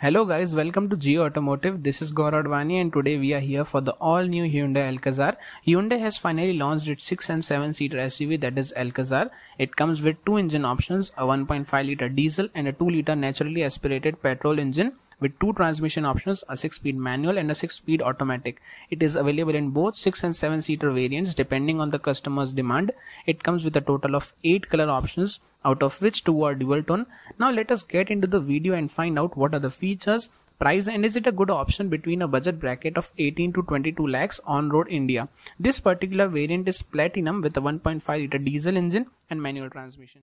Hello guys, welcome to Geo Automotive. This is Gaurav Advani and today we are here for the all new Hyundai Alcazar. Hyundai has finally launched its 6 and 7 seater SUV that is Alcazar. It comes with two engine options, a 1.5 liter diesel and a 2 liter naturally aspirated petrol engine with two transmission options, a 6-speed manual and a 6-speed automatic. It is available in both 6 and 7 seater variants depending on the customer's demand. It comes with a total of 8 color options out of which two are dual tone. Now let us get into the video and find out what are the features, price and is it a good option between a budget bracket of 18 to 22 lakhs on road India. This particular variant is platinum with a 1.5 liter diesel engine and manual transmission.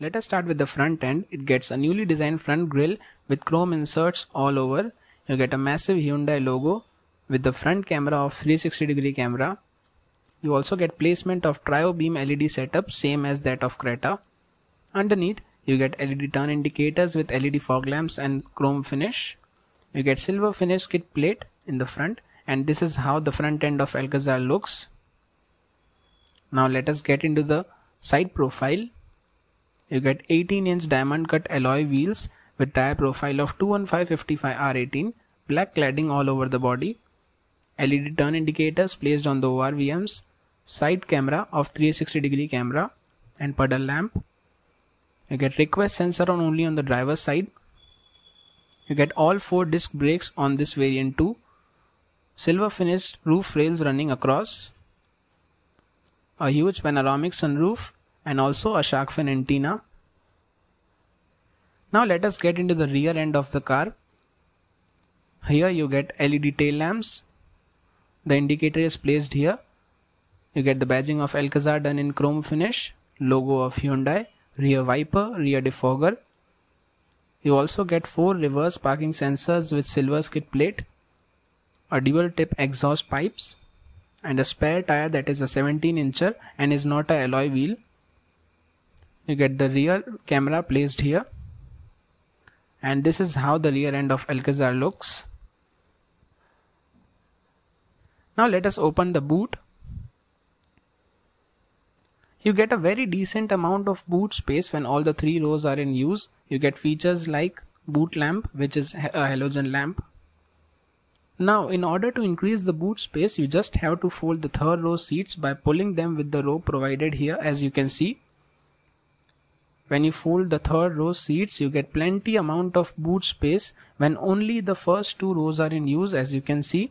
Let us start with the front end. It gets a newly designed front grille with chrome inserts all over you get a massive Hyundai logo with the front camera of 360 degree camera. You also get placement of trio beam LED setup same as that of Creta. Underneath you get LED turn indicators with LED fog lamps and chrome finish. You get silver finish kit plate in the front and this is how the front end of Alcazar looks. Now let us get into the side profile. You get 18 inch diamond cut alloy wheels with tire profile of 215-55R18, black cladding all over the body, LED turn indicators placed on the ORVMs, side camera of 360 degree camera and puddle lamp. You get request sensor on only on the driver's side. You get all four disc brakes on this variant too. Silver finished roof rails running across. A huge panoramic sunroof and also a shark fin antenna now let us get into the rear end of the car. Here you get LED tail lamps. The indicator is placed here. You get the badging of Alcazar done in chrome finish, logo of Hyundai, rear wiper, rear defogger. You also get four reverse parking sensors with silver skid plate, a dual tip exhaust pipes, and a spare tire that is a 17 incher and is not a alloy wheel. You get the rear camera placed here and this is how the rear end of Alcazar looks. Now let us open the boot. You get a very decent amount of boot space when all the three rows are in use. You get features like boot lamp which is a halogen lamp. Now in order to increase the boot space you just have to fold the third row seats by pulling them with the rope provided here as you can see. When you fold the third row seats, you get plenty amount of boot space when only the first two rows are in use as you can see.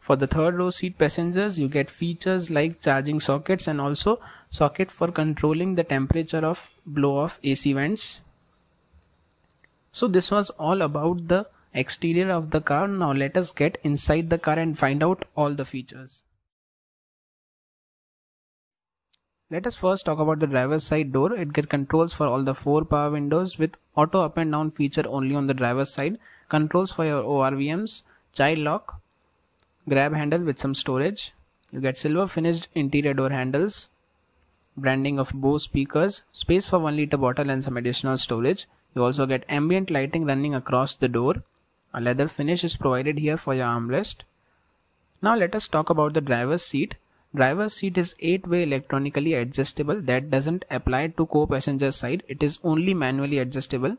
For the third row seat passengers, you get features like charging sockets and also socket for controlling the temperature of blow off AC vents. So this was all about the exterior of the car. Now let us get inside the car and find out all the features. Let us first talk about the driver's side door. It get controls for all the four power windows with auto up and down feature only on the driver's side, controls for your ORVMs, child lock, grab handle with some storage. You get silver finished interior door handles, branding of Bose speakers, space for 1 liter bottle and some additional storage. You also get ambient lighting running across the door. A leather finish is provided here for your armrest. Now let us talk about the driver's seat. Driver's seat is 8-way electronically adjustable that doesn't apply to co-passenger side. It is only manually adjustable.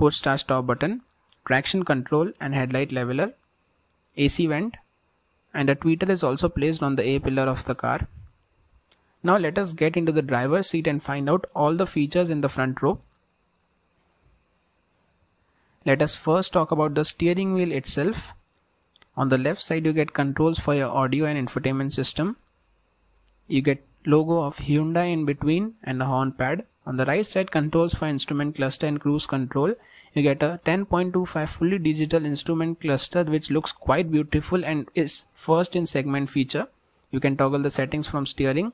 Push start stop button, traction control and headlight leveler, AC vent and a tweeter is also placed on the A pillar of the car. Now let us get into the driver's seat and find out all the features in the front row. Let us first talk about the steering wheel itself. On the left side you get controls for your audio and infotainment system. You get logo of Hyundai in between and a horn pad. On the right side controls for instrument cluster and cruise control. You get a 10.25 fully digital instrument cluster which looks quite beautiful and is first in segment feature. You can toggle the settings from steering.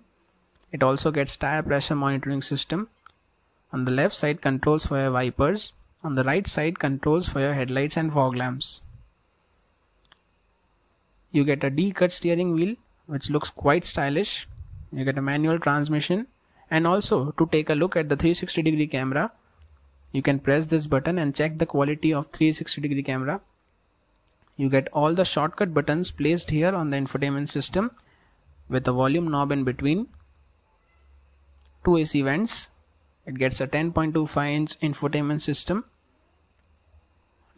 It also gets tire pressure monitoring system. On the left side controls for your wipers. On the right side controls for your headlights and fog lamps. You get a D-cut steering wheel which looks quite stylish you get a manual transmission and also to take a look at the 360 degree camera you can press this button and check the quality of 360 degree camera you get all the shortcut buttons placed here on the infotainment system with the volume knob in between two AC vents it gets a 10.25 inch infotainment system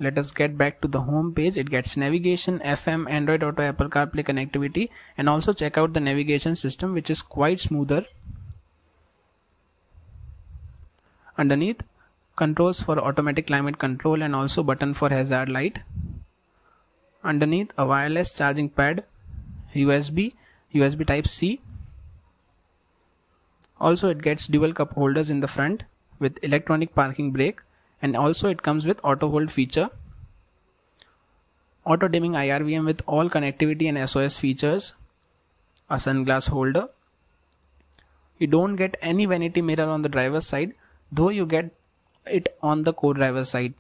let us get back to the home page it gets navigation fm android auto apple carplay connectivity and also check out the navigation system which is quite smoother underneath controls for automatic climate control and also button for hazard light underneath a wireless charging pad usb usb type c also it gets dual cup holders in the front with electronic parking brake and also it comes with auto hold feature auto dimming IRVM with all connectivity and SOS features a sunglass holder you don't get any vanity mirror on the driver's side though you get it on the co-driver side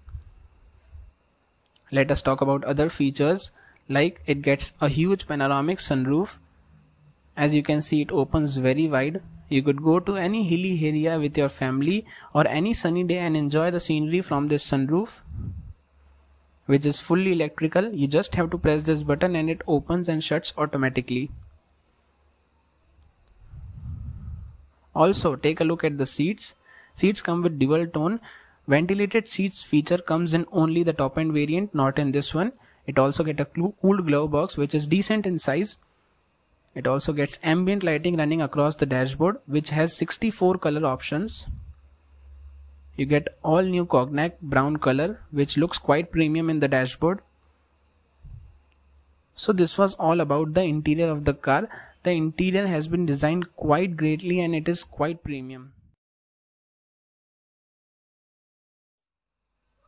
let us talk about other features like it gets a huge panoramic sunroof as you can see it opens very wide you could go to any hilly area with your family or any sunny day and enjoy the scenery from this sunroof which is fully electrical. You just have to press this button and it opens and shuts automatically. Also take a look at the seats. Seats come with dual tone. Ventilated seats feature comes in only the top end variant not in this one. It also get a cooled glove box which is decent in size it also gets ambient lighting running across the dashboard which has 64 color options. You get all new cognac brown color which looks quite premium in the dashboard. So this was all about the interior of the car. The interior has been designed quite greatly and it is quite premium.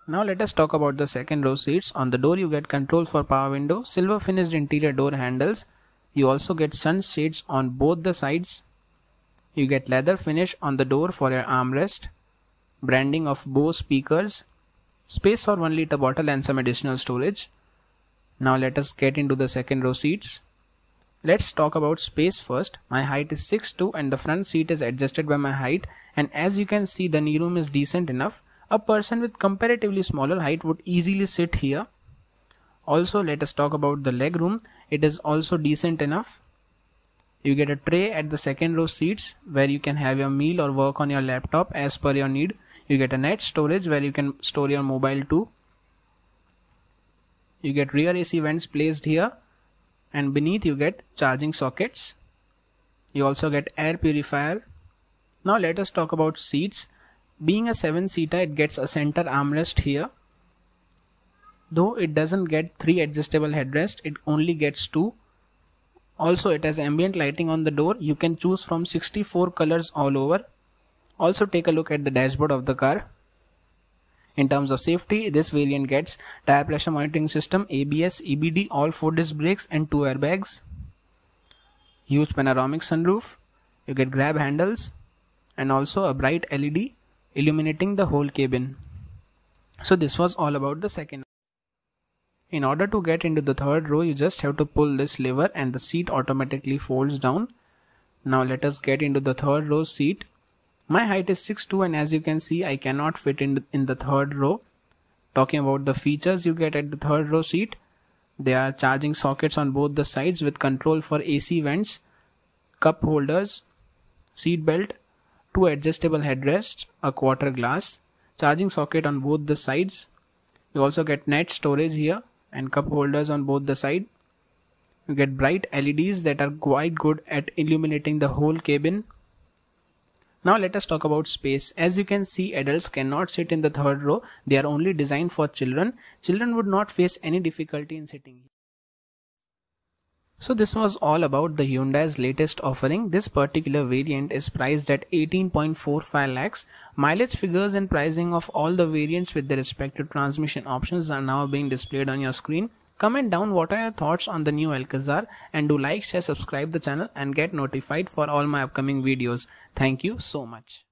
Now let us talk about the second row seats. On the door you get control for power window, silver finished interior door handles, you also get sun shades on both the sides. You get leather finish on the door for your armrest, branding of Bose speakers, space for 1 litre bottle and some additional storage. Now let us get into the second row seats. Let's talk about space first. My height is 6'2 and the front seat is adjusted by my height and as you can see the knee room is decent enough. A person with comparatively smaller height would easily sit here also let us talk about the leg room it is also decent enough you get a tray at the second row seats where you can have your meal or work on your laptop as per your need you get a net storage where you can store your mobile too you get rear AC vents placed here and beneath you get charging sockets you also get air purifier now let us talk about seats being a 7 seater it gets a center armrest here Though it doesn't get 3 adjustable headrests, it only gets 2. Also it has ambient lighting on the door. You can choose from 64 colors all over. Also take a look at the dashboard of the car. In terms of safety, this variant gets tire pressure monitoring system, ABS, EBD, all 4 disc brakes and 2 airbags. Huge panoramic sunroof. You get grab handles and also a bright LED illuminating the whole cabin. So this was all about the second. In order to get into the third row, you just have to pull this lever and the seat automatically folds down. Now let us get into the third row seat. My height is 6'2 and as you can see, I cannot fit in, in the third row. Talking about the features you get at the third row seat, there are charging sockets on both the sides with control for AC vents, cup holders, seat belt, two adjustable headrests, a quarter glass, charging socket on both the sides. You also get net storage here and cup holders on both the side. You get bright LEDs that are quite good at illuminating the whole cabin. Now let us talk about space. As you can see, adults cannot sit in the third row. They are only designed for children. Children would not face any difficulty in sitting. So this was all about the Hyundai's latest offering. This particular variant is priced at 18.45 lakhs. Mileage figures and pricing of all the variants with their respective transmission options are now being displayed on your screen. Comment down what are your thoughts on the new Alcazar and do like, share, subscribe the channel and get notified for all my upcoming videos. Thank you so much.